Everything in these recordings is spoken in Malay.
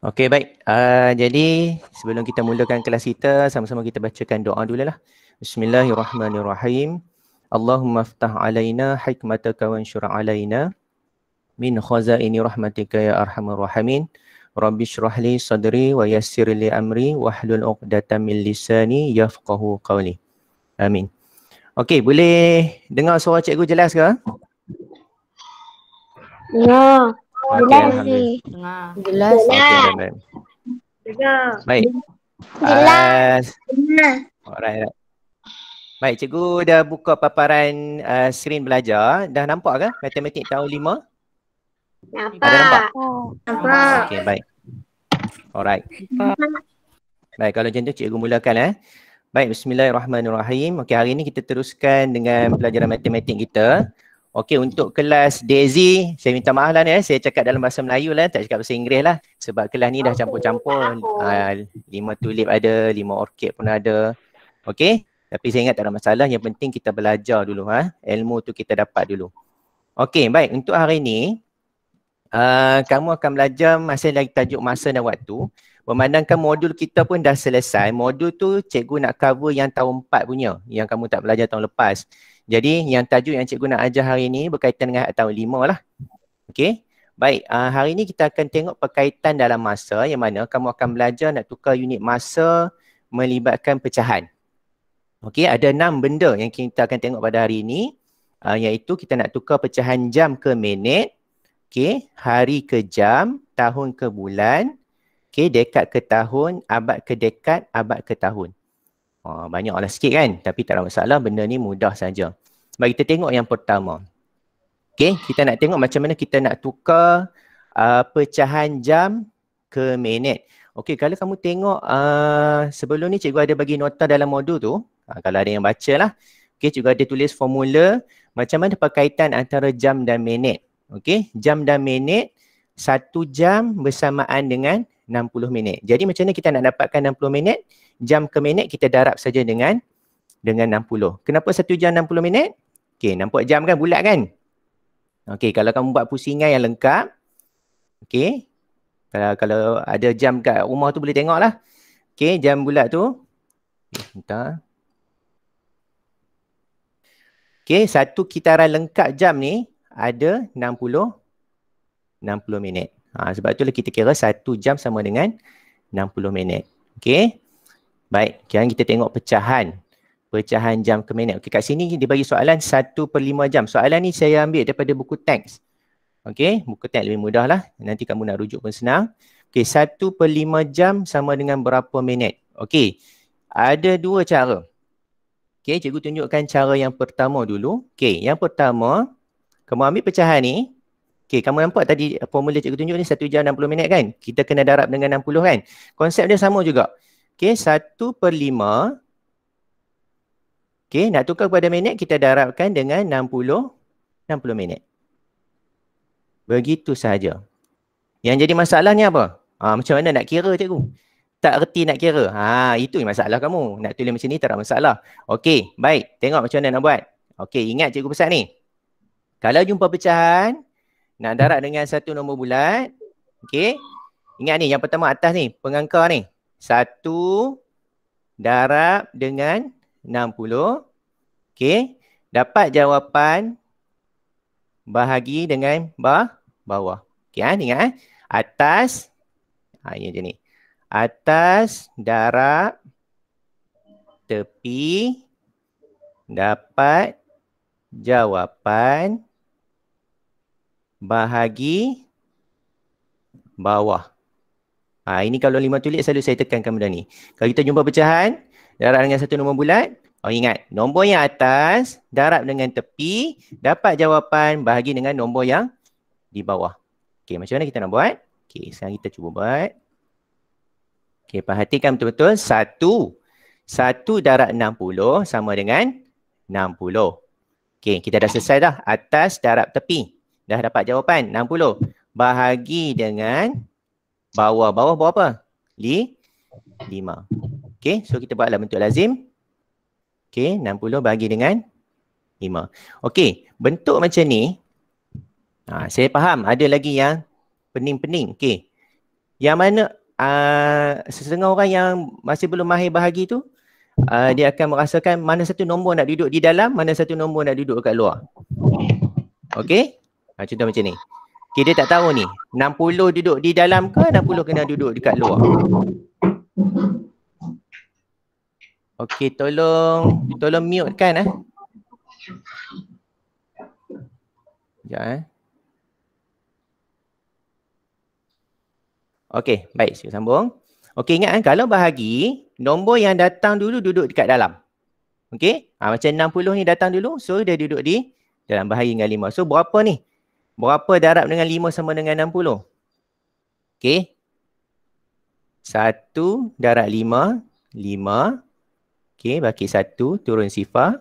Okey baik. Uh, jadi sebelum kita mulakan kelas kita sama-sama kita bacakan doa dulu lah Bismillahirrahmanirrahim. Allahumma aftah alaina hikmataka wa ansur alaina min khazaini rahmatika ya arhamar rahimin. Rabbi shrah li sadri wa yassir li amri wahlul 'uqdatam min lisani yafqahu qawli. Amin. Okey, boleh dengar suara cikgu jelas ke? Ya. Jelas. Jelas. Baik. Jelas. Jelas. Jelas. Baik, cikgu dah buka paparan uh, skrin belajar. Dah nampak ke matematik tahun lima? Ada nampak? Nampak. Okey, baik. Alright. Baik, kalau macam tu cikgu mulakan eh. Baik, bismillahirrahmanirrahim. Okey, hari ni kita teruskan dengan pelajaran matematik kita. Okey untuk kelas Daisy, saya minta maaf lah ni eh. Saya cakap dalam bahasa Melayu lah, tak cakap bahasa Inggeris lah. Sebab kelas ni dah campur-campur. Uh, lima tulip ada, lima orkid pun ada. Okey? Tapi saya ingat tak ada masalah. Yang penting kita belajar dulu. Ha? Ilmu tu kita dapat dulu. Okey, baik. Untuk hari ni, uh, kamu akan belajar masih lagi tajuk masa dan waktu. Memandangkan modul kita pun dah selesai. Modul tu cikgu nak cover yang tahun 4 punya. Yang kamu tak belajar tahun lepas. Jadi yang tajuk yang cikgu nak ajar hari ini berkaitan dengan tahun lima lah. Okay, Baik, uh, hari ini kita akan tengok perkaitan dalam masa yang mana kamu akan belajar nak tukar unit masa melibatkan pecahan. Okay, ada enam benda yang kita akan tengok pada hari ini uh, ah, iaitu kita nak tukar pecahan jam ke minit, okay? hari ke jam, tahun ke bulan, okay? Dekat ke tahun, abad ke dekat, abad ke tahun. Uh, ah, banyak lah sikit kan tapi tak ada masalah benda ni mudah saja. Mari kita tengok yang pertama. Okay, kita nak tengok macam mana kita nak tukar uh, pecahan jam ke minit. Okay, kalau kamu tengok uh, sebelum ni cikgu ada bagi nota dalam modul tu. Uh, kalau ada yang baca lah. Okay, cikgu ada tulis formula macam mana perkaitan antara jam dan minit. Okay, jam dan minit satu jam bersamaan dengan 60 minit. Jadi macam mana kita nak dapatkan 60 minit? jam ke minit kita darab saja dengan dengan 60. Kenapa satu jam 60 minit? Okey, nampak jam kan bulat kan? Okey, kalau kamu buat pusingan yang lengkap, okey, kalau, kalau ada jam kat rumah tu boleh tengok lah. Okey, jam bulat tu. Eh, Entah. Okey, satu kitaran lengkap jam ni ada 60 60 minit. Ha, sebab tu lah kita kira satu jam sama dengan 60 minit. Okey. Baik, sekarang kita tengok pecahan pecahan jam ke minit. Okey, kat sini dia bagi soalan 1 per 5 jam. Soalan ni saya ambil daripada buku teks. Okey, buku teks lebih mudah lah. Nanti kamu nak rujuk pun senang. Okey, 1 per 5 jam sama dengan berapa minit? Okey, ada dua cara. Okey, cikgu tunjukkan cara yang pertama dulu. Okey, yang pertama, kamu ambil pecahan ni. Okey, kamu nampak tadi formula cikgu tunjuk ni 1 jam 60 minit kan? Kita kena darab dengan 60 kan? Konsep dia sama juga. Okey, satu per lima. Okey, nak tukar kepada minit, kita darabkan dengan enam puluh minit. Begitu sahaja. Yang jadi masalahnya apa? Ha, macam mana nak kira, cikgu? Tak erti nak kira. Ha, itu masalah kamu. Nak tulis macam ni, tak ada masalah. Okey, baik. Tengok macam mana nak buat. Okey, ingat cikgu pesan ni. Kalau jumpa pecahan, nak darab dengan satu nombor bulat. Okey. Ingat ni, yang pertama atas ni, pengangka ni satu darab dengan 60. Okey. Dapat jawapan bahagi dengan bah bawah. Okey, eh? Ha, ingat. Ha. Eh? Atas. Ha, ini je ni. Atas darab tepi dapat jawapan bahagi bawah. Ha, ini kalau lima tulis selalu saya tekankan benda ni. Kalau kita jumpa pecahan, darab dengan satu nombor bulat, oh ingat, nombor yang atas, darab dengan tepi, dapat jawapan bahagi dengan nombor yang di bawah. Okey, macam mana kita nak buat? Okey, sekarang kita cuba buat. Okey, perhatikan betul-betul. Satu. Satu darab enam puluh sama dengan enam puluh. Okey, kita dah selesai dah. Atas darab tepi. Dah dapat jawapan enam puluh Bahagi dengan Bawah. Bawah bawah apa? Li? Lima. Okay. So kita buat bentuk lazim. Okay. 60 bagi dengan lima. Okay. Bentuk macam ni. Ha, saya faham. Ada lagi yang pening-pening. Okay. Yang mana uh, sesetengah orang yang masih belum mahir bahagi tu uh, dia akan merasakan mana satu nombor nak duduk di dalam, mana satu nombor nak duduk kat luar. Okay. Ha, contoh macam ni. Okay, dia tak tahu ni. 60 duduk di dalam ke 60 kena duduk dekat luar? Okay, tolong tolong mute kan eh. Sekejap eh. Okay, baik. Saya sambung. Okay, ingat kan kalau bahagi, nombor yang datang dulu duduk dekat dalam. Okay, ha, ah, macam 60 ni datang dulu, so dia duduk di dalam bahagi dengan 5. So berapa ni? Berapa darab dengan 5 sama dengan 60? Okey. 1 darab 5, 5. Okey, bagi 1, turun sifar.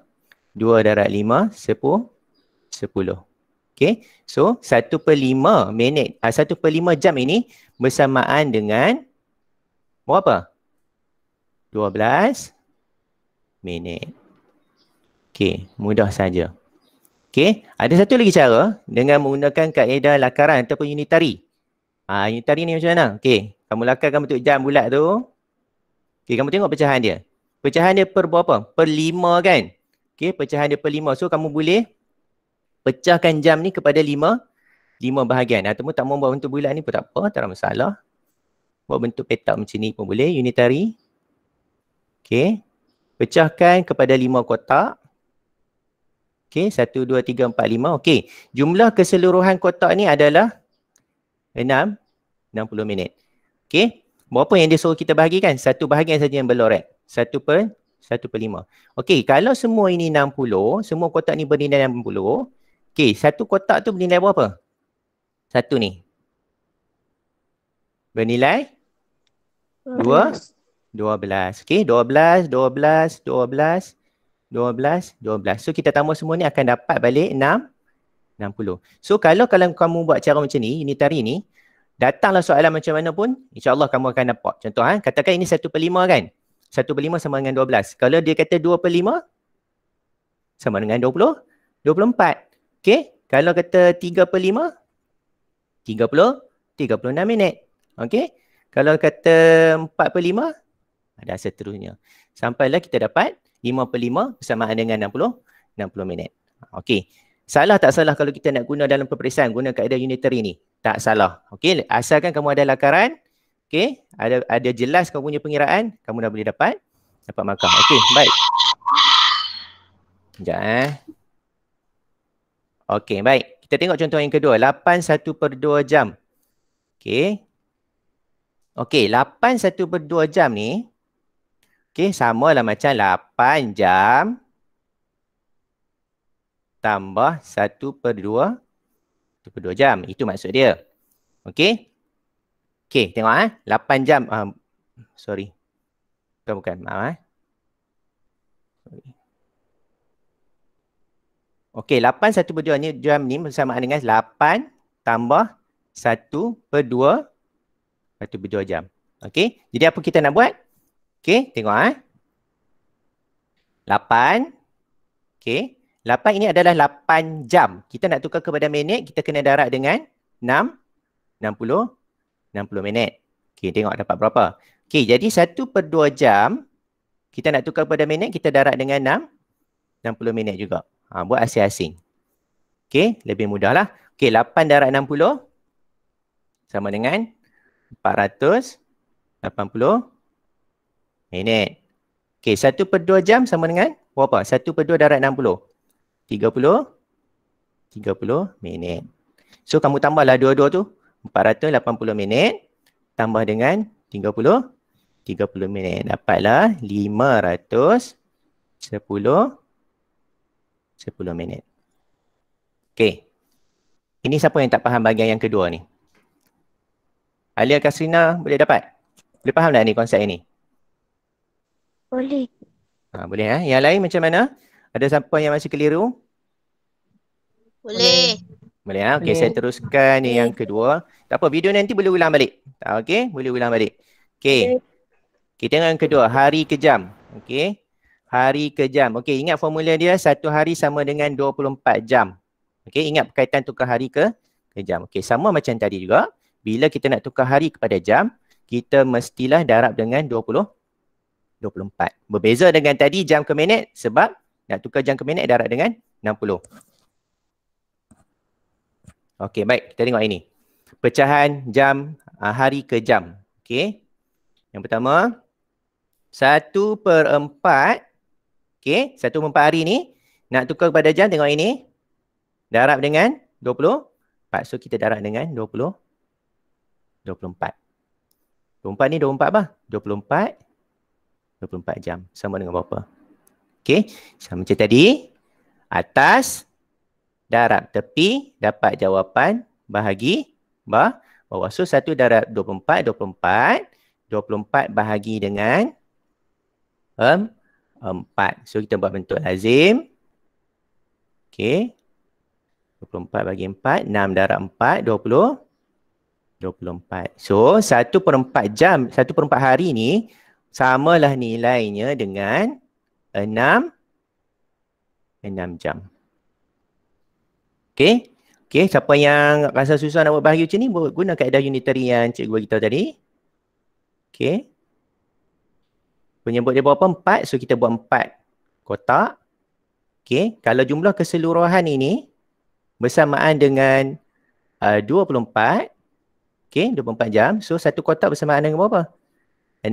2 darab 5, 10. 10. Okey, so 1 per 5 minit, 1 ah, per 5 jam ini bersamaan dengan berapa? 12 minit. Okey, mudah saja. Okay, ada satu lagi cara dengan menggunakan kaedah lakaran ataupun unitari. ha, unitari ni macam mana? Okay, kamu lakarkan bentuk jam bulat tu. Okay, kamu tengok pecahan dia. Pecahan dia per berapa? Per lima kan? Okay, pecahan dia per lima. So, kamu boleh pecahkan jam ni kepada lima lima bahagian. Atau ha, Ataupun tak mahu buat bentuk bulat ni pun tak apa, tak ada masalah. Buat bentuk petak macam ni pun boleh, unitari. Okay, pecahkan kepada lima kotak. Okey, satu, dua, tiga, empat, lima. Okey, jumlah keseluruhan kotak ni adalah enam, enam puluh minit. Okey, berapa yang dia suruh kita bahagikan? Satu bahagian saja yang berloret. Satu per, satu per lima. Okey, kalau semua ini enam puluh, semua kotak ni bernilai enam puluh. Okey, satu kotak tu bernilai berapa? Satu ni. Bernilai? Dua? Dua belas. Okey, dua belas, dua belas, dua belas, 12, 12. So kita tambah semua ni akan dapat balik 6, 60. So kalau kalau kamu buat cara macam ni, ini tarikh ni, datanglah soalan macam mana pun, insyaAllah kamu akan dapat. Contoh ha? katakan ini 1 per 5 kan? 1 per 5 sama dengan 12. Kalau dia kata 2 per 5, sama dengan 20, 24. Okay, kalau kata 3 per 5, 30, 36 minit. Okay, kalau kata 4 per 5, dan seterusnya. Sampailah kita dapat 55 bersamaan dengan 60 60 minit. Okey. Salah tak salah kalau kita nak guna dalam peperiksaan guna kaedah unitary ni? Tak salah. Okey, asalkan kamu ada lakaran, okey, ada ada jelas kamu punya pengiraan, kamu dah boleh dapat dapat markah. Okey, baik. Sekejap eh. Okey, baik. Kita tengok contoh yang kedua. 8 satu per 2 jam. Okey. Okey, 8 satu per 2 jam ni, Okey, sama lah macam 8 jam tambah 1 per 2, 1 per 2 jam. Itu maksud dia. Okey? Okey, tengok eh. Ah. 8 jam. Uh, sorry. Bukan, bukan. Maaf eh. Okey, 8 1 per 2 ni jam ni bersama dengan 8 tambah 1 per 2 1 per 2 jam. Okey, jadi apa kita nak buat? Okay, tengok eh. 8. Okay, 8 ini adalah 8 jam. Kita nak tukar kepada minit, kita kena darat dengan 6, 60, 60 minit. Okay, tengok dapat berapa. Okay, jadi 1 per 2 jam, kita nak tukar kepada minit, kita darat dengan 6, 60 minit juga. Ha, buat asing-asing. Okay, lebih mudah lah. Okay, 8 darat 60 sama dengan 480 Minit. Okey, satu per dua jam sama dengan berapa? Satu per dua darat puluh, tiga puluh minit. So, kamu tambahlah dua-dua tu. empat ratus lapan puluh minit. Tambah dengan tiga puluh, tiga puluh minit. Dapatlah lima ratus sepuluh, sepuluh minit. Okey. Ini siapa yang tak faham bahagian yang kedua ni? Alia Kasrina boleh dapat? Boleh faham tak ni konsep ini? Boleh. Ha, boleh eh. Yang lain macam mana? Ada siapa yang masih keliru? Boleh. Boleh ha? Okey, saya teruskan boleh. yang kedua. Tak apa, video nanti boleh ulang balik. Okey, boleh ulang balik. Okey. Kita tengok yang kedua, hari kejam. Okey. Hari kejam. Okey, ingat formula dia satu hari sama dengan 24 jam. Okey, ingat berkaitan tukar hari ke kejam. Okey, sama macam tadi juga. Bila kita nak tukar hari kepada jam, kita mestilah darab dengan 24. Berbeza dengan tadi jam ke minit sebab nak tukar jam ke minit darat dengan 60. Okey, baik. Kita tengok ini. Pecahan jam ah, hari ke jam. Okey. Yang pertama, 1 per 4. Okey, 1 per 4 hari ni nak tukar kepada jam tengok ini. Darab dengan 24. So kita darab dengan 20. 24. 24 ni 24 apa? 24 24 jam sama dengan berapa okey sama macam tadi atas darab tepi dapat jawapan bahagi bah bawah so satu darab 24 24 24 bahagi dengan um, empat. So kita buat bentuk lazim. Okey. 24 bagi 4, 6 darab 4, 20. 24. So 1 per 4 jam, 1 per 4 hari ni sama lah nilainya dengan 6 6 jam. Okay, okay. siapa yang rasa susah nak buat bahagian macam ni, boleh guna kaedah unitary yang cikgu kita tahu tadi. Okey. Penyebut dia berapa? 4. So kita buat 4 kotak. Okay. kalau jumlah keseluruhan ini bersamaan dengan uh, 24 Okey, 24 jam. So satu kotak bersamaan dengan berapa? 6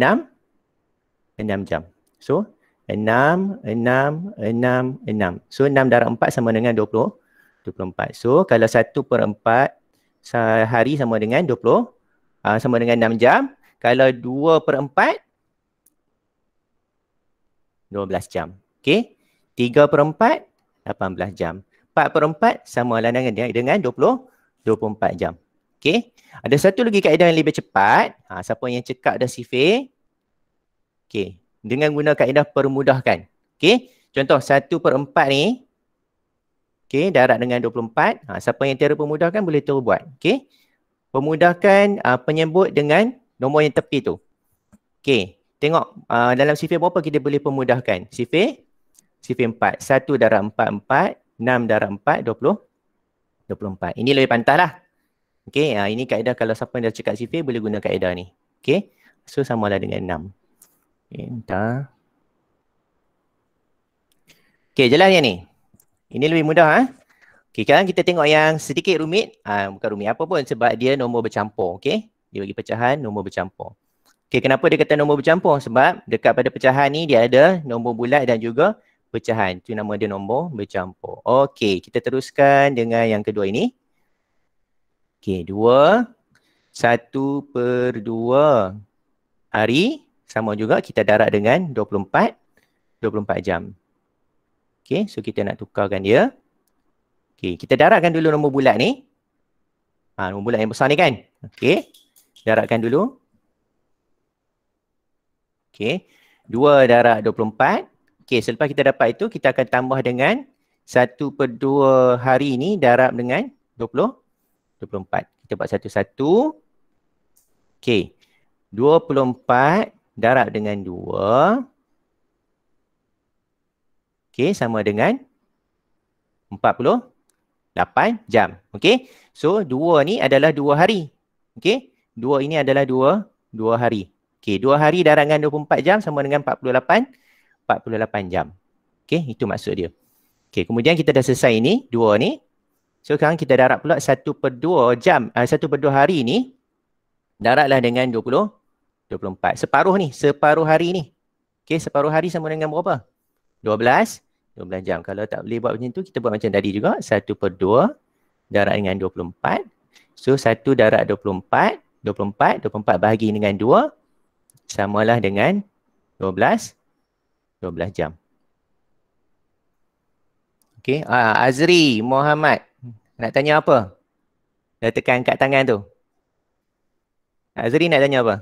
enam jam. So, enam, enam, enam, enam. So, enam darab empat sama dengan dua puluh, dua puluh empat. So, kalau satu per empat sehari sama dengan dua puluh, ah, sama dengan enam jam. Kalau dua per empat, dua belas jam. Okay. Tiga per empat, lapan belas jam. Empat per empat sama lah dengan dengan dua puluh, dua puluh empat jam. Okay. Ada satu lagi kaedah yang lebih cepat. Ha, siapa yang cekap dah sifir, Okey. Dengan guna kaedah permudahkan. Okey. Contoh 1 per 4 ni. Okey. Darat dengan 24. Ha, siapa yang tiada permudahkan boleh terus buat. Okey. permudahkan uh, ah, penyebut dengan nombor yang tepi tu. Okey. Tengok uh, dalam sifir berapa kita boleh pemudahkan. Sifir. Sifir 4. 1 darat 4, 4. 6 darat 4, 20. 24. Ini lebih pantas lah. Okay, ah, ini kaedah kalau siapa yang dah cakap sifir boleh guna kaedah ni. Okay, So samalah dengan 6. Entah. Okay, jalan yang ni. Ini lebih mudah. ha? Okay, sekarang kita tengok yang sedikit rumit. Ah, bukan rumit apa pun sebab dia nombor bercampur. Okay, dia bagi pecahan nombor bercampur. Okay, kenapa dia kata nombor bercampur? Sebab dekat pada pecahan ni dia ada nombor bulat dan juga pecahan. Itu nama dia nombor bercampur. Okay, kita teruskan dengan yang kedua ini. Okey, dua. Satu per dua hari sama juga kita darat dengan 24 24 jam. Okey, so kita nak tukarkan dia. Okey, kita daratkan dulu nombor bulat ni. Ha, nombor bulat yang besar ni kan. Okey. Daratkan dulu. Okey. 2 darat 24. Okey, selepas kita dapat itu kita akan tambah dengan 1 per 2 hari ni darat dengan 20 24. Kita buat satu-satu. Okey. 24 darab dengan 2 okey sama dengan 48 jam okey so 2 ni adalah 2 hari okey 2 ini adalah 2 2 hari okey 2 hari darab dengan 24 jam sama dengan 48 48 jam okey itu maksud dia okey kemudian kita dah selesai ini 2 ni so sekarang kita darab pula 1/2 jam 1/2 uh, eh, hari ni daratlah dengan 20 24. Separuh ni, separuh hari ni. Okey, separuh hari sama dengan berapa? 12. 12 jam. Kalau tak boleh buat macam tu, kita buat macam tadi juga. 1 per 2 darat dengan 24. So, 1 darat 24. 24, 24 bahagi dengan 2. lah dengan 12. 12 jam. Okey, ah, Azri Muhammad. Nak tanya apa? Dah tekan kat tangan tu. Azri nak tanya apa?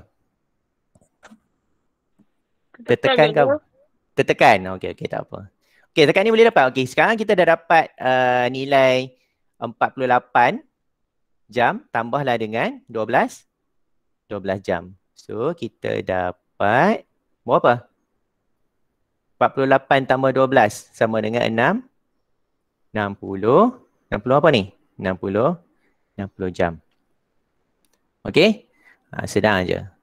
tekan kau? tekan Okey, okey, tak apa. Okey, tekan ni boleh dapat. Okey, sekarang kita dah dapat uh, nilai 48 jam tambahlah dengan 12. 12 jam. So, kita dapat berapa? 48 tambah 12 sama dengan 6. 60. 60 apa ni? 60. 60 jam. Okey? Ha, sedang aje.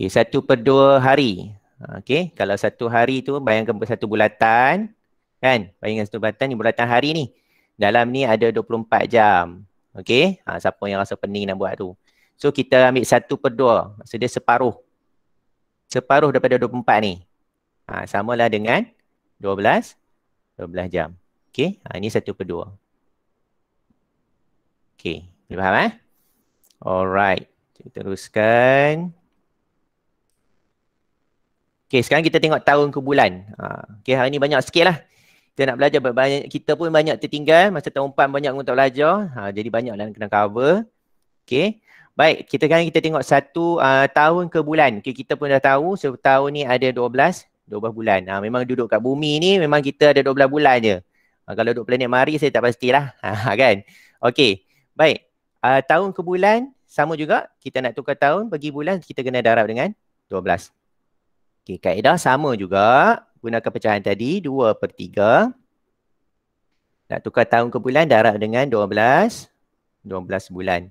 Okey, satu per dua hari. Okey, kalau satu hari tu bayangkan satu bulatan. Kan? Bayangkan satu bulatan ni bulatan hari ni. Dalam ni ada 24 jam. Okey, ha, siapa yang rasa pening nak buat tu. So kita ambil satu per dua. Maksudnya separuh. Separuh daripada 24 ni. Ha, Sama lah dengan 12, 12 jam. Okey, ha, Ini satu per dua. Okey, boleh faham eh? Alright, kita teruskan. Okay, sekarang kita tengok tahun ke bulan. Ha, okay, hari ni banyak sikit lah. Kita nak belajar, banyak, kita pun banyak tertinggal. Masa tahun 4 banyak orang tak belajar. Ha, jadi banyak lah kena cover. Okay. Baik, kita sekarang kita tengok satu uh, tahun ke bulan. Okay, kita pun dah tahu setahun tahun ni ada dua belas dua belas bulan. Ha, memang duduk kat bumi ni memang kita ada dua belas bulan je. Ha, kalau duduk planet mari saya tak pastilah. Ha, kan? Okay. Baik. Uh, tahun ke bulan sama juga. Kita nak tukar tahun, bagi bulan kita kena darab dengan dua belas. Okey, kaedah sama juga. Gunakan pecahan tadi 2 per 3. Nak tukar tahun ke bulan darab dengan 12. 12 bulan.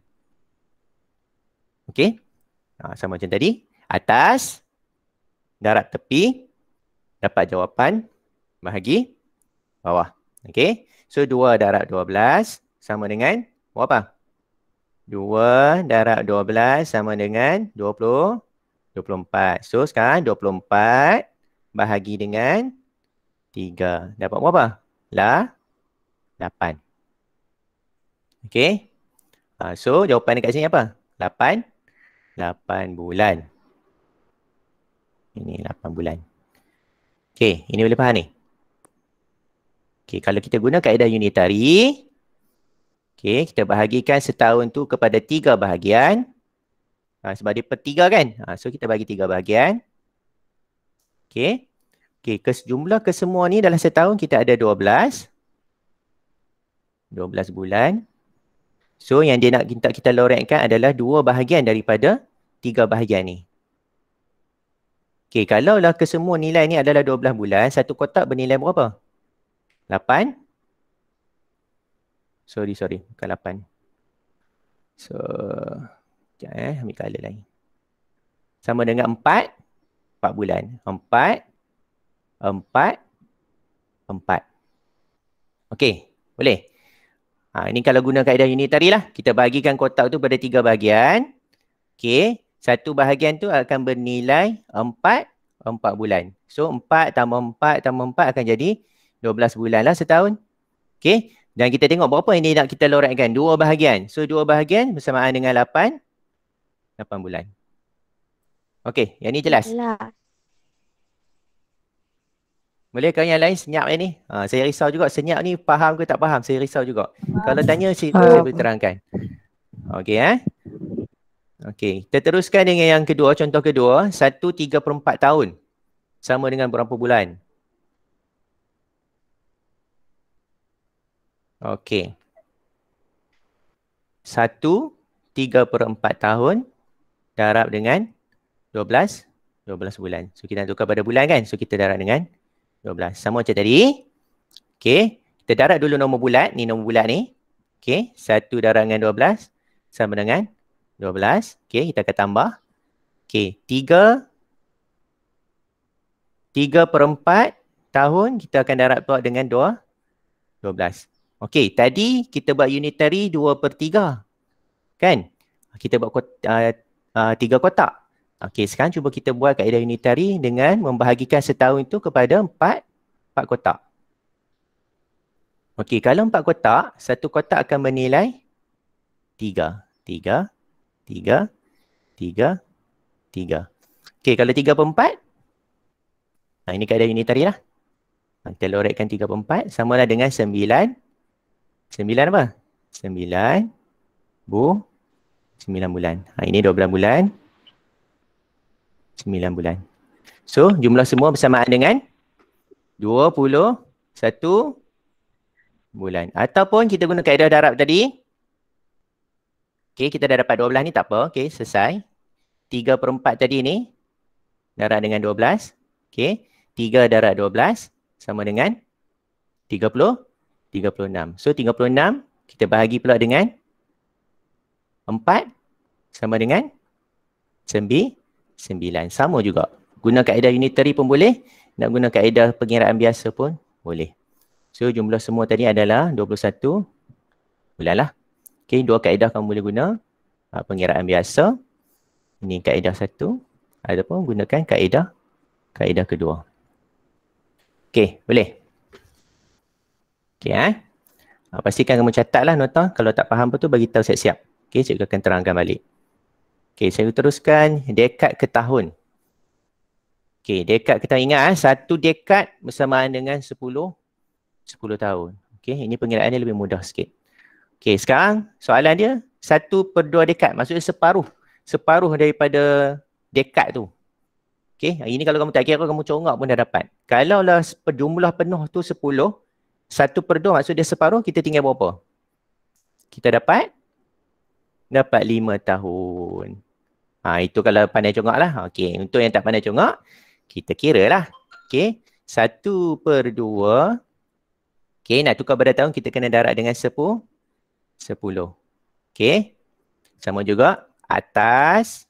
Okey. Ha, sama macam tadi. Atas. Darab tepi. Dapat jawapan. Bahagi. Bawah. Okey. So 2 darab 12 sama dengan berapa? 2 darab 12 sama dengan 20 24. So sekarang 24 bahagi dengan 3. Dapat berapa? Lah 8. Okay. Uh, ha, so jawapan dekat sini apa? 8. 8 bulan. Ini 8 bulan. Okay. Ini boleh faham ni? Okay. Kalau kita guna kaedah unitari. Okay. Kita bahagikan setahun tu kepada 3 bahagian. Ha, sebab dia pertiga kan? Ha, so kita bagi tiga bahagian. Okay. Okay, kes, jumlah kesemua ni dalam setahun kita ada dua belas, dua belas bulan. So yang dia nak kita, kita lorengkan adalah dua bahagian daripada tiga bahagian ni. Okay, kalaulah kesemua nilai ni adalah dua belas bulan, satu kotak bernilai berapa? Lapan. Sorry, sorry. Bukan 8. So, Sekejap eh, ambil color lain. Sama dengan empat empat bulan. Empat empat empat. Okey, boleh? Ha, ini kalau guna kaedah unitari lah. Kita bagikan kotak tu pada tiga bahagian. Okey, satu bahagian tu akan bernilai empat empat bulan. So empat tambah empat tambah empat akan jadi dua belas bulan lah setahun. Okey, dan kita tengok berapa yang dia nak kita loratkan. Dua bahagian. So dua bahagian bersamaan dengan lapan. 8 bulan. Okey, yang ni jelas? Jelas. Boleh ke yang lain senyap yang ni? Ha, saya risau juga senyap ni faham ke tak faham. Saya risau juga. Faham. Kalau tanya, saya, faham. saya boleh terangkan. Okey, eh? Okey, kita teruskan dengan yang kedua. Contoh kedua, 1, 3, 4 tahun. Sama dengan berapa bulan? Okey. 1, 3 per 4 tahun darab dengan 12 12 bulan. So kita tukar pada bulan kan? So kita darab dengan 12. Sama macam tadi. Okay. Kita darab dulu nombor bulat. Ni nombor bulat ni. Okay. Satu darab dengan 12. Sama dengan 12. Okay. Kita akan tambah. Okay. Tiga. Tiga per empat tahun kita akan darab tuak dengan dua, 12. Okay, tadi kita buat unitary dua per 3. Kan? Kita buat uh, uh, tiga kotak. Okey, sekarang cuba kita buat kaedah unitari dengan membahagikan setahun itu kepada empat, empat kotak. Okey, kalau empat kotak, satu kotak akan bernilai tiga. Tiga, tiga, tiga, tiga. Okey, kalau tiga per empat, nah, ini kaedah unitari lah. Kita loretkan tiga per empat, samalah dengan sembilan. Sembilan apa? Sembilan bu, 9 bulan. Ha, ini 12 bulan. 9 bulan. So jumlah semua bersamaan dengan 21 bulan. Ataupun kita guna kaedah darab tadi. Okay, kita dah dapat 12 ni tak apa. Okey, selesai. 3 per 4 tadi ni darab dengan 12. Okay, 3 darab 12 sama dengan 30. 36. So 36 kita bahagi pula dengan Empat sama dengan sembi, sembilan. Sama juga. Guna kaedah unitary pun boleh. Nak guna kaedah pengiraan biasa pun boleh. So jumlah semua tadi adalah dua 21 bulan lah. Okay, dua kaedah kamu boleh guna. Uh, pengiraan biasa. Ini kaedah satu. pun gunakan kaedah kaedah kedua. Okay, boleh? Okay, eh? Uh, pastikan kamu catat lah nota. Kalau tak faham pun tu, bagi tahu siap-siap. Okey, cikgu akan terangkan balik. Okey, saya teruskan dekad ke tahun. Okey, dekad kita ingat eh, satu dekad bersamaan dengan 10 10 tahun. Okey, ini pengiraan dia lebih mudah sikit. Okey, sekarang soalan dia satu per dua dekad, maksudnya separuh. Separuh daripada dekad tu. Okey, ini kalau kamu tak kira, kamu congak pun dah dapat. Kalau lah jumlah penuh tu 10, satu per dua maksud dia separuh, kita tinggal berapa? Kita dapat dapat lima tahun. Ha, itu kalau pandai congak lah. Okay. untuk yang tak pandai congak, kita kira lah. Okay. satu per dua. Okay. nak tukar berat tahun, kita kena darat dengan sepuluh. Sepuluh. Okay. sama juga. Atas,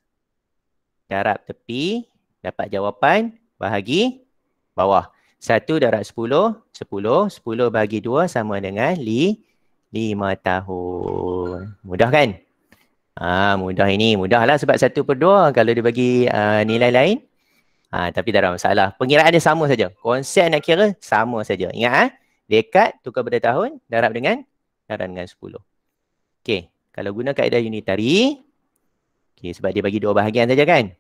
darat tepi, dapat jawapan bahagi bawah. Satu darat sepuluh, sepuluh, sepuluh bahagi dua sama dengan li, lima tahun. Mudah kan? Ah mudah ini, mudahlah sebab satu per dua kalau dia bagi uh, nilai lain. Ah tapi tak ada masalah. Pengiraan dia sama saja. Konsep nak kira sama saja. Ingat ah, ha? dekat tukar pada tahun darab dengan darab dengan 10. Okey, kalau guna kaedah unitari Okey, sebab dia bagi dua bahagian saja kan?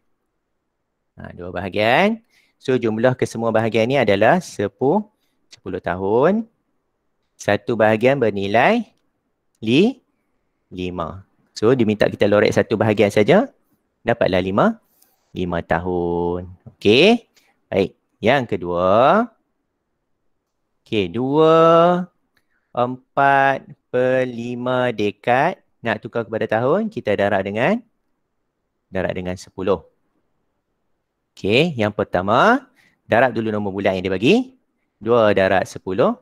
Ha, dua bahagian. So jumlah kesemua bahagian ni adalah 10 10 tahun. Satu bahagian bernilai li 5. So diminta kita lorek satu bahagian saja dapatlah lima lima tahun. Okay, Baik. Yang kedua. Okey. Dua empat per lima dekat nak tukar kepada tahun kita darab dengan darab dengan sepuluh. Okay, Yang pertama darab dulu nombor bulan yang dia bagi. Dua darab sepuluh.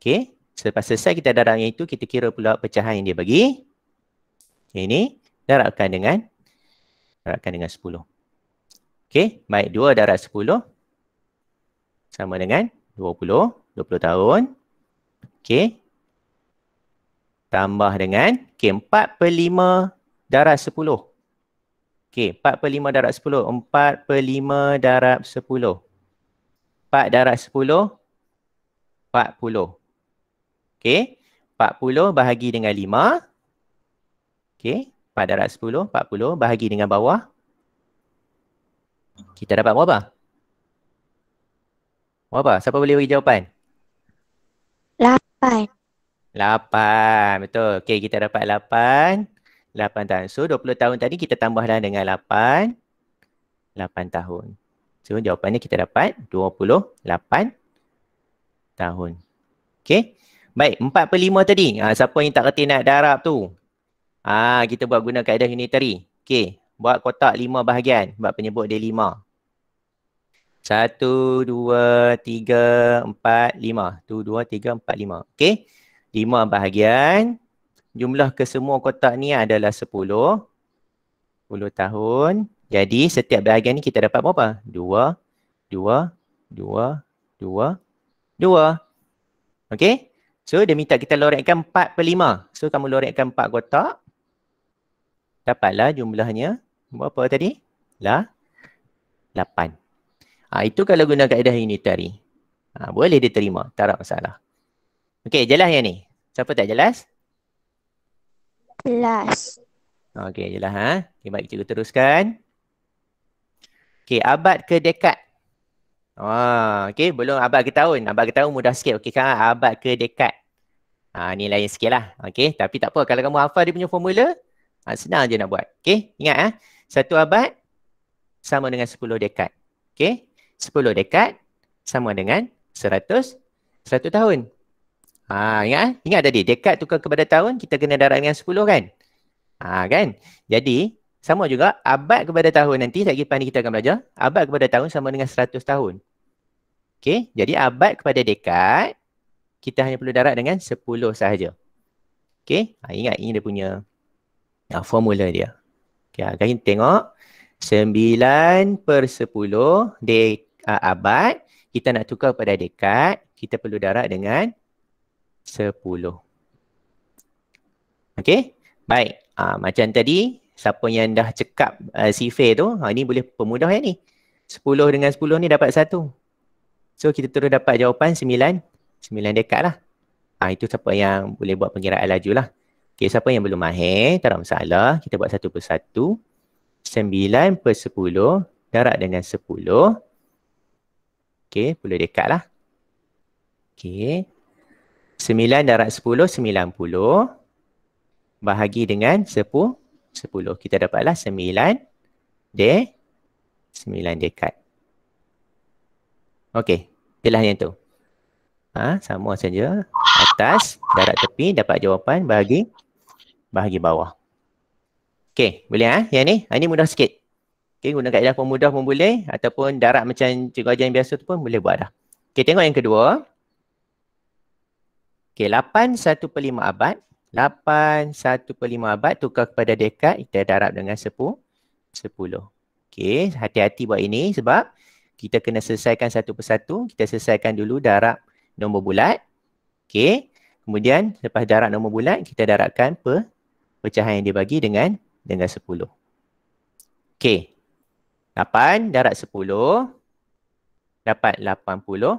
Okay, Selepas selesai kita darab yang itu kita kira pula pecahan yang dia bagi ini darabkan dengan darabkan dengan 10. Okey, baik 2 darab 10 sama dengan 20, 20 tahun. Okey. Tambah dengan okay, 4 per 5 darab 10. Okey, 4 per 5 darab 10. 4 per 5 darab 10. 4 darab 10, 40. Okey, 40 bahagi dengan 5, Okey, 4 darab 10, 40 bahagi dengan bawah. Kita dapat berapa? Berapa? Siapa boleh bagi jawapan? 8. 8, betul. Okey, kita dapat 8. 8 tahun. So, 20 tahun tadi kita tambahlah dengan 8. 8 tahun. So, jawapannya kita dapat 28 tahun. Okey. Baik, 4 per 5 tadi. Ha, siapa yang tak kerti nak darab tu? Ah kita buat guna kaedah unitary. Okey, buat kotak lima bahagian. Buat penyebut dia lima. Satu, dua, tiga, empat, lima. Tu dua, tiga, empat, lima. Okey. Lima bahagian. Jumlah kesemua kotak ni adalah sepuluh. Sepuluh tahun. Jadi setiap bahagian ni kita dapat berapa? Dua, dua, dua, dua, dua. Okey. So dia minta kita lorekkan empat per lima. So kamu lorekkan empat kotak dapatlah jumlahnya berapa tadi? Lah lapan. Ha, itu kalau guna kaedah unitari. Ha, ah, boleh diterima, tak ada masalah. Okey, jelas yang ni. Siapa tak jelas? Jelas. Okey, jelas ha. Okay, baik cikgu teruskan. Okey, abad ke dekat. Ah, okey, belum abad ke tahun. Abad ke tahun mudah sikit. Okey, kan abad ke dekat. Ha, ah, ni lain sikit lah. Okey, tapi tak apa. Kalau kamu hafal dia punya formula, Ha, senang je nak buat. Okey, ingat eh. Satu abad sama dengan sepuluh dekad. Okey, Sepuluh dekad sama dengan seratus 100 tahun. Ha, ingat eh. Ingat tadi, dekad tukar kepada tahun, kita kena darab dengan sepuluh kan? Ha, kan? Jadi, sama juga abad kepada tahun nanti, lagi pagi kita akan belajar. Abad kepada tahun sama dengan seratus tahun. Okey, jadi abad kepada dekad, kita hanya perlu darab dengan sepuluh sahaja. Okey, ha, ingat ini dia punya Ha, formula dia. Okay, ah, kita tengok 9 per 10 de, uh, abad kita nak tukar pada dekad kita perlu darab dengan 10. Okey? Baik. Ha, macam tadi siapa yang dah cekap uh, sifir tu, ha, ni boleh pemudah ya ni. 10 dengan 10 ni dapat 1. So kita terus dapat jawapan 9. 9 dekad lah. Ha, itu siapa yang boleh buat pengiraan laju lah. Okay, siapa yang belum mahir, tak ada masalah. Kita buat satu persatu. sembilan per 10 darab dengan sepuluh, Okay, puluh dekat lah. Okay. sembilan darat sepuluh sembilan puluh Bahagi dengan sepuluh sepuluh Kita dapatlah sembilan de sembilan dekat. Okay, itulah yang tu. Ha, sama saja. Atas, darat tepi dapat jawapan bahagi bahagian bawah. Okey, boleh eh? Yang ni, yang ni mudah sikit. Okey, guna kaedah pemudah pun boleh ataupun darab macam cikgu ajar yang biasa tu pun boleh buat dah. Okey, tengok yang kedua. Okey, 8 1 per 5 abad. 8 1 per 5 abad tukar kepada dekad kita darab dengan 10. 10. Okey, hati-hati buat ini sebab kita kena selesaikan satu persatu. Kita selesaikan dulu darab nombor bulat. Okey. Kemudian selepas darab nombor bulat, kita darabkan per pecahan yang dibagi dengan dengan 10. Okey. 8 darab 10 dapat 80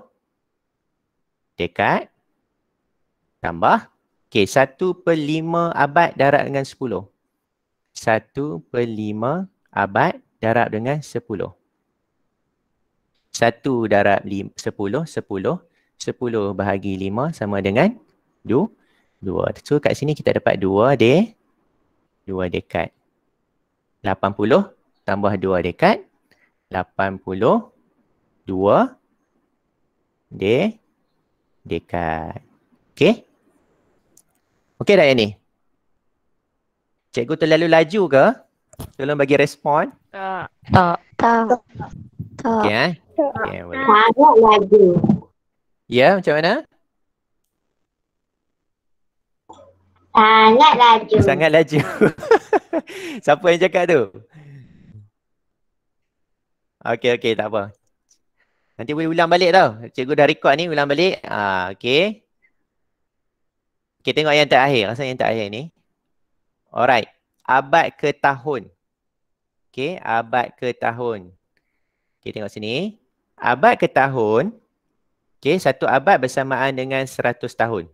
dekat tambah okey 1 per 5 abad darab dengan 10. 1 per 5 abad darab dengan 10. 1 darab 10, 10. 10 bahagi 5 sama dengan 2. 2. So kat sini kita dapat 2 deh Dua dekat, lapan puluh tambah dua dekat, lapan puluh dua de dekat, Okey. Okey dah ini. Cikgu terlalu laju ke? Tolong bagi respon. Tak. Tak. Tak. Tak. Okey eh. Tak. Okay, tak. Tak. Ya, macam mana? Sangat laju. Sangat laju. Siapa yang cakap tu? Okey okey tak apa. Nanti boleh ulang balik tau. Cikgu dah record ni ulang balik. Ah okey. Okey tengok yang tak akhir. Rasa yang tak akhir ni. Alright. Abad ke tahun. Okey, abad ke tahun. Okey tengok sini. Abad ke tahun. Okey, satu abad bersamaan dengan seratus tahun.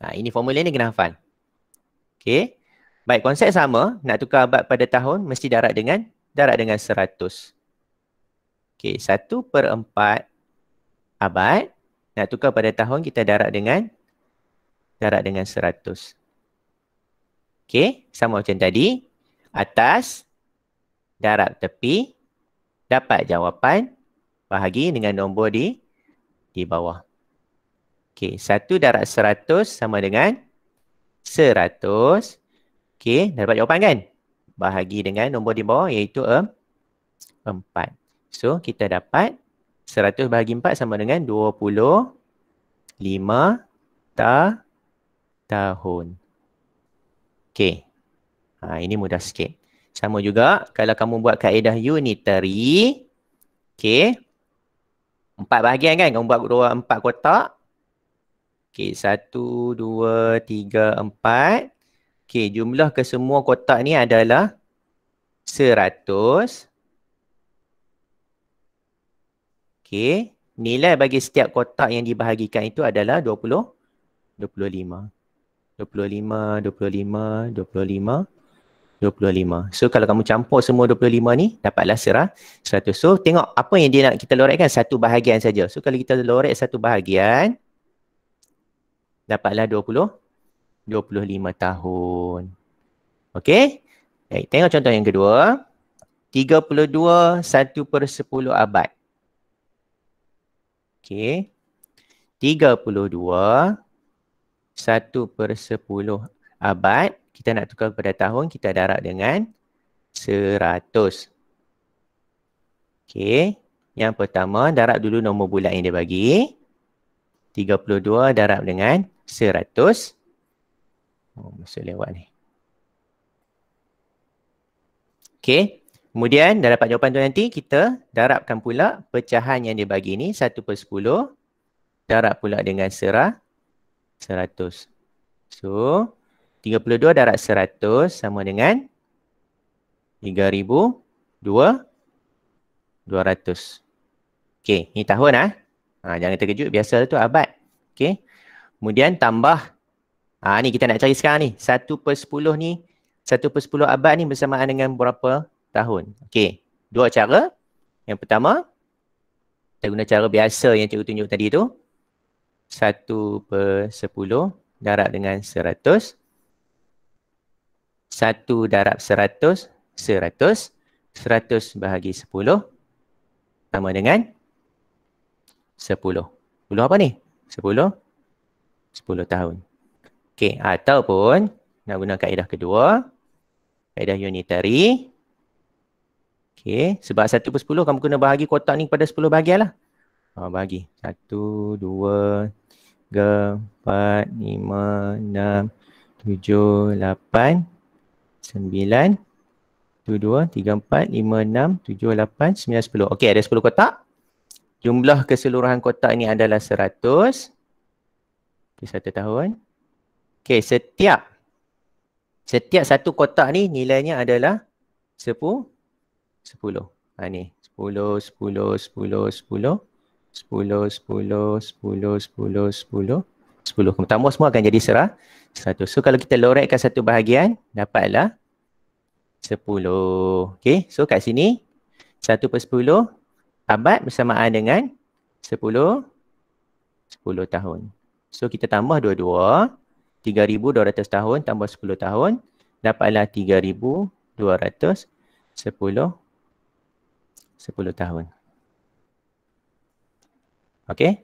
Ha, ini formula ni kena hafal. Okey. Baik, konsep sama. Nak tukar abad pada tahun, mesti darat dengan darat dengan seratus. Okay, satu per empat abad. Nak tukar pada tahun, kita darat dengan darat dengan seratus. Okay, sama macam tadi. Atas, darat tepi, dapat jawapan bahagi dengan nombor di di bawah. Okey, satu darab seratus sama dengan seratus. Okey, dah dapat jawapan kan? Bahagi dengan nombor di bawah iaitu empat. So, kita dapat seratus bahagi empat sama dengan dua puluh lima ta tahun. Okey. Ha, ini mudah sikit. Sama juga kalau kamu buat kaedah unitary. Okey. Empat bahagian kan? Kamu buat dua empat kotak. Okey, satu, dua, tiga, empat. Okey, jumlah kesemua kotak ni adalah seratus. Okey, nilai bagi setiap kotak yang dibahagikan itu adalah dua puluh, dua puluh lima. Dua puluh lima, dua puluh lima, dua puluh lima. 25. So kalau kamu campur semua 25 ni dapatlah serah 100. So tengok apa yang dia nak kita loratkan satu bahagian saja. So kalau kita loratkan satu bahagian, dapatlah 20 25 tahun. Okey? Baik, tengok contoh yang kedua. 32 satu per sepuluh abad. Okey. 32 satu per sepuluh abad. Kita nak tukar kepada tahun, kita darab dengan 100. Okey. Yang pertama, darab dulu nombor bulat yang dia bagi. 32 darab dengan seratus. Oh, masuk lewat ni. Okay. Kemudian dah dapat jawapan tu nanti, kita darabkan pula pecahan yang dia bagi ni. Satu per sepuluh. Darab pula dengan serah seratus. So, tiga puluh dua darab seratus sama dengan tiga ribu dua dua ratus. Okey, ni tahun ah. Ha, jangan terkejut, biasa tu abad. Okey. Kemudian tambah ah ni kita nak cari sekarang ni. 1 per 10 ni 1 per 10 abad ni bersamaan dengan berapa tahun. Okey. Dua cara. Yang pertama kita guna cara biasa yang cikgu tunjuk tadi tu. 1 per 10 darab dengan 100. 1 darab 100, 100. 100 bahagi 10 sama dengan 10. 10 apa ni? 10 Sepuluh tahun. Okay, ataupun nak guna kaedah kedua, kaedah unitary. Okay, sebab satu per sepuluh, kamu kena bahagi kotak ni kepada sepuluh bahagian lah. Ha, bahagi. 1, 2, 3, 4, 5, 6, 7, 8, 9, 1, 2, 3, 4, 5, 6, 7, 8, 9, 10. Okey, ada sepuluh kotak. Jumlah keseluruhan kotak ini adalah seratus. Okey, satu tahun. Okey, setiap setiap satu kotak ni nilainya adalah sepuluh. Sepuluh. Ha ni. Sepuluh, sepuluh, sepuluh, sepuluh. Sepuluh, sepuluh, sepuluh, sepuluh, sepuluh. Sepuluh. Tambah semua akan jadi serah. Satu. So kalau kita lorekkan satu bahagian, dapatlah sepuluh. Okey, so kat sini satu per sepuluh abad bersamaan dengan sepuluh. Sepuluh tahun. So kita tambah dua-dua 3200 tahun tambah 10 tahun dapatlah 3210 10 tahun. Okay,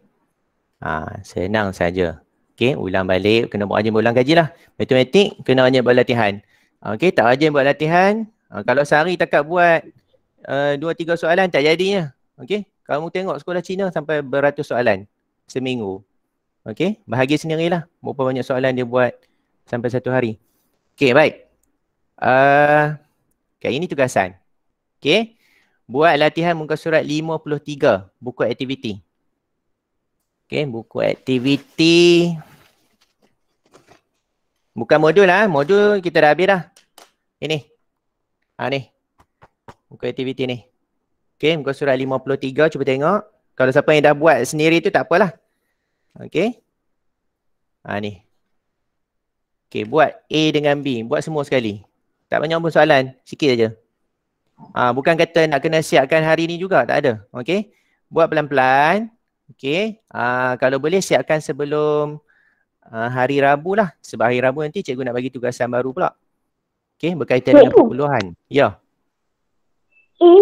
Ha, senang saja. Okay, ulang balik kena buat rajin ulang kaji lah. Matematik kena rajin buat latihan. Okey, tak rajin buat latihan, ha, kalau sehari takat buat eh, dua uh, 2 3 soalan tak jadinya. Okey? Kamu tengok sekolah Cina sampai beratus soalan seminggu. Okay, bahagia sendirilah. Berapa banyak soalan dia buat sampai satu hari. Okay, baik. Uh, okay, ini tugasan. Okay, buat latihan muka surat 53, buku aktiviti. Okay, buku aktiviti. Bukan modul lah. Modul kita dah habis dah. Ini. Ha ni. Buku aktiviti ni. Okay, muka surat 53. Cuba tengok. Kalau siapa yang dah buat sendiri tu tak apalah. Okay. Ha ni. Okay buat A dengan B. Buat semua sekali. Tak banyak pun soalan. Sikit aja. Ha, bukan kata nak kena siapkan hari ni juga. Tak ada. Okay. Buat pelan-pelan. Okay. Ha, kalau boleh siapkan sebelum uh, hari Rabu lah. Sebab hari Rabu nanti cikgu nak bagi tugasan baru pula. Okay. Berkaitan cikgu. dengan perpuluhan. Ya. Ini,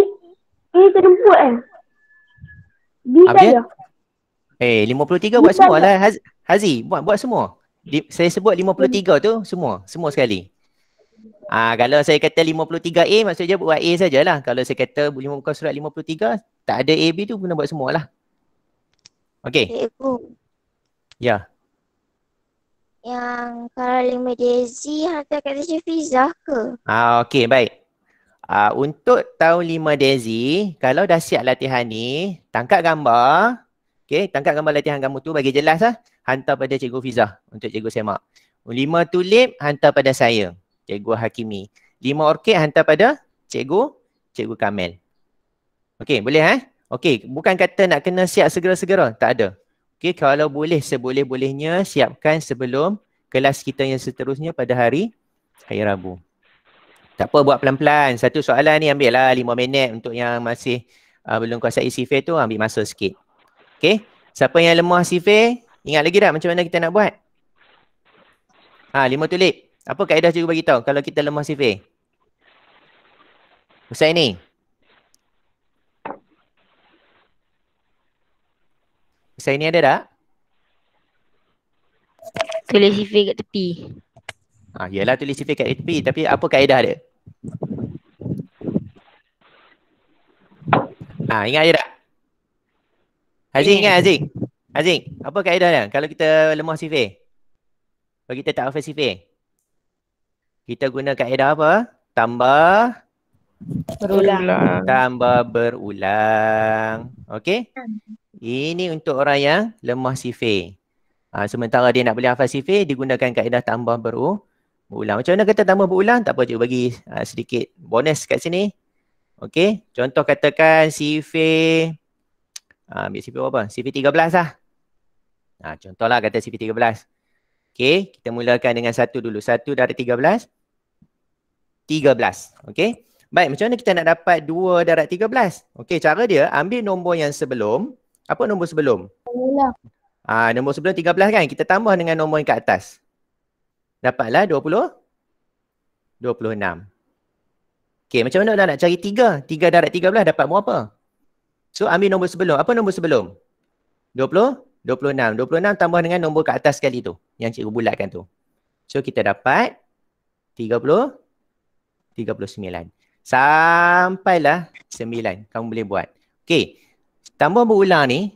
ini terjemput kan? Eh? B tak ya? Eh, puluh tiga buat semua lah. Haz- Hazi, buat buat semua. Di, saya sebut lima puluh tiga tu semua, semua sekali. Ah, kalau saya kata lima puluh tiga a maksudnya buat A sajalah. Kalau saya kata boleh muka surat lima puluh tiga, tak ada B tu guna buat semualah. Okey. Cikgu. Eh, ya. Yang kalau 5 Daisy harta kata Daisy Visa ke? Ah, okay, baik. Ah, untuk tahun lima desi, kalau dah siap latihan ni, tangkap gambar, Okay, tangkap gambar latihan kamu tu bagi jelas lah. Hantar pada Cikgu Fizah untuk Cikgu Semak. Lima tulip hantar pada saya, Cikgu Hakimi. Lima orkid hantar pada Cikgu Cikgu Kamil. Okay, boleh eh? Okay, bukan kata nak kena siap segera-segera. Tak ada. Okay, kalau boleh seboleh-bolehnya siapkan sebelum kelas kita yang seterusnya pada hari hari Rabu. Tak apa, buat pelan-pelan. Satu soalan ni ambillah lima minit untuk yang masih uh, belum kuasai sifir tu ambil masa sikit. Okay. Siapa yang lemah sifir, ingat lagi tak macam mana kita nak buat? Ha, lima tulip. Apa kaedah cikgu bagi tahu kalau kita lemah sifir? Ustaz ini. Ustaz ini ada tak? Tulis sifir kat tepi. Ha, yelah tulis sifir kat tepi. Tapi apa kaedah dia? Ha, ingat je tak? Azik ingat Azik? Azik, apa kaedah dia kalau kita lemah sifir? Kalau kita tak hafal sifir? Kita guna kaedah apa? Tambah berulang. Tambah berulang. Okey? Ini untuk orang yang lemah sifir. Ha, sementara dia nak boleh hafal sifir, digunakan kaedah tambah berulang. Macam mana kata tambah berulang? Tak apa, cikgu bagi ha, sedikit bonus kat sini. Okey? Contoh katakan sifir uh, ambil C.P apa? CPU 13 lah. Uh, contohlah kata CPU 13. Okay, kita mulakan dengan satu dulu. Satu darat 13. 13. Okay. Baik, macam mana kita nak dapat 2 darat 13? Okay, cara dia ambil nombor yang sebelum. Apa nombor sebelum? Mula. Ha, nombor sebelum 13 kan? Kita tambah dengan nombor yang kat atas. Dapatlah 20. 26. Okay, macam mana nak cari tiga 3 darat belas? dapat berapa? So ambil nombor sebelum. Apa nombor sebelum? 20? 26. 26 tambah dengan nombor kat atas sekali tu. Yang cikgu bulatkan tu. So kita dapat 30, 39. Sampailah 9. Kamu boleh buat. Okay. Tambah berulang ni.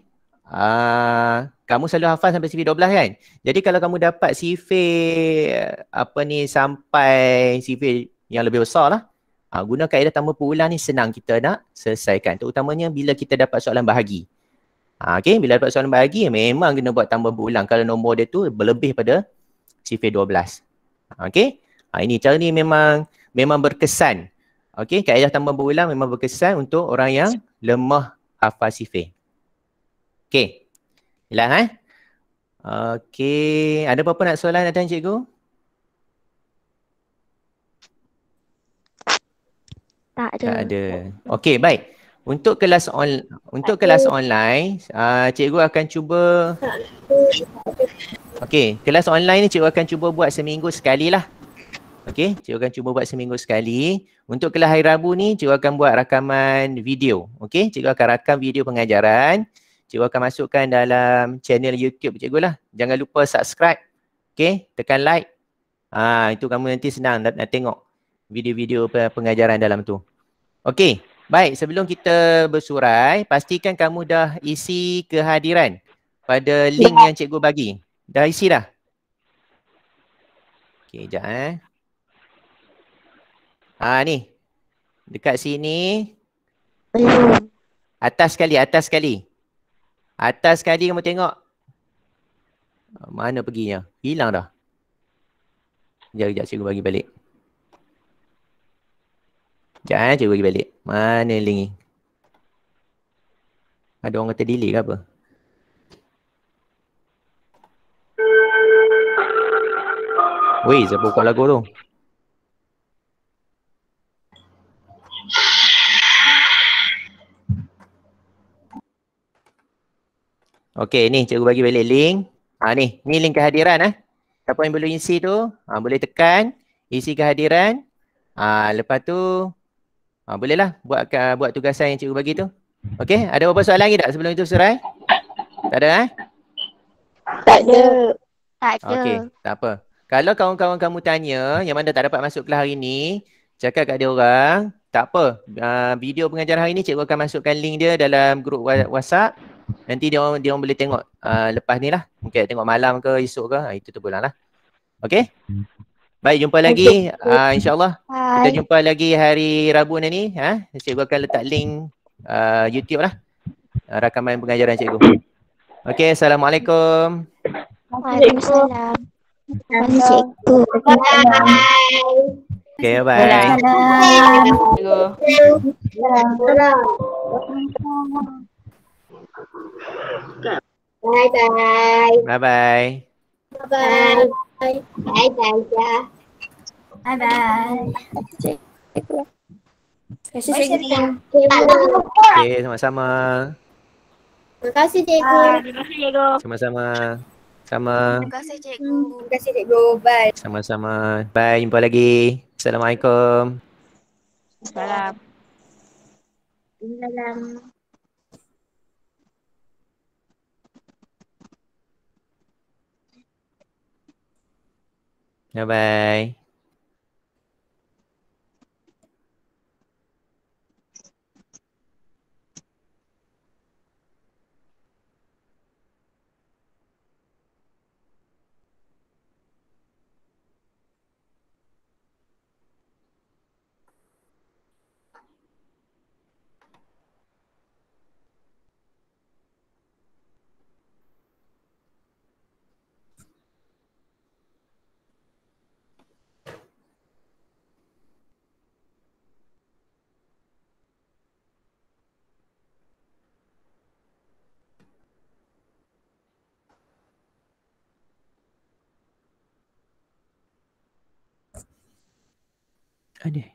Uh, kamu selalu hafal sampai sifir 12 kan? Jadi kalau kamu dapat sifir eh, apa ni sampai sifir yang lebih besar lah. Ha, guna kaedah tambah berulang ni senang kita nak selesaikan. Terutamanya bila kita dapat soalan bahagi. Ha, okay, bila dapat soalan bahagi memang kena buat tambah berulang. Kalau nombor dia tu berlebih pada sifir 12. Ha, okay, ha, ini cara ni memang memang berkesan. Okay, kaedah tambah berulang memang berkesan untuk orang yang lemah apa sifir. Okay, hilang eh. Okay, ada apa-apa nak soalan datang cikgu? Tak ada. Tak ada. Okey, baik. Untuk kelas on untuk tak kelas ada. online, uh, cikgu akan cuba Okey, kelas online ni cikgu akan cuba buat seminggu sekali lah. Okey, cikgu akan cuba buat seminggu sekali. Untuk kelas hari Rabu ni, cikgu akan buat rakaman video. Okey, cikgu akan rakam video pengajaran. Cikgu akan masukkan dalam channel YouTube cikgu lah. Jangan lupa subscribe. Okey, tekan like. Ah, itu kamu nanti senang nak, nak tengok video-video pengajaran dalam tu. Okey, baik sebelum kita bersurai, pastikan kamu dah isi kehadiran pada link ya. yang cikgu bagi. Dah isi dah? Okey, jap eh. Ha ni. Dekat sini. Atas sekali, atas sekali. Atas sekali kamu tengok. Mana perginya? Hilang dah. Sekejap, sekejap cikgu bagi balik. Sekejap eh, cuba pergi balik. Mana link ni? Ada orang kata delete ke apa? Weh, siapa buka lagu tu? Okay, ni cikgu bagi balik link. Ha, ni, ni link kehadiran eh. Siapa yang belum isi tu, ha, boleh tekan isi kehadiran. Ha, lepas tu Ha, bolehlah buat buat tugasan yang cikgu bagi tu. Okey, ada apa-apa soalan lagi tak sebelum itu surai? Tak ada eh? Tak ada. Tak ada. Okey, tak apa. Kalau kawan-kawan kamu tanya yang mana tak dapat masuk kelas hari ni, cakap kat dia orang, tak apa. Uh, video pengajaran hari ni cikgu akan masukkan link dia dalam grup WhatsApp. Nanti dia orang, dia orang boleh tengok uh, lepas ni lah. Mungkin tengok malam ke esok ke, ha, itu tu pulang lah. Okey? Baik, jumpa lagi. Okay. Uh, ah, InsyaAllah. Kita jumpa lagi hari Rabu nanti. Ha? Cikgu akan letak link uh, YouTube lah. Uh, rakaman pengajaran cikgu. Okay, Assalamualaikum. Waalaikumsalam. Okay, bye. Bye. Bye. Bye. Bye. Bye. Bye. Bye. Bye-bye. Bye-bye. Bye-bye. Bye-bye. Terima kasih. Terima kasih. Terima kasih. Terima kasih. Terima kasih. Terima kasih. Terima kasih. Terima kasih. Sama. Terima kasih cikgu. Terima kasih cikgu. Bye. Sama-sama. Bye. Jumpa lagi. Assalamualaikum. Assalamualaikum. Assalamualaikum. 拜拜。Hadi.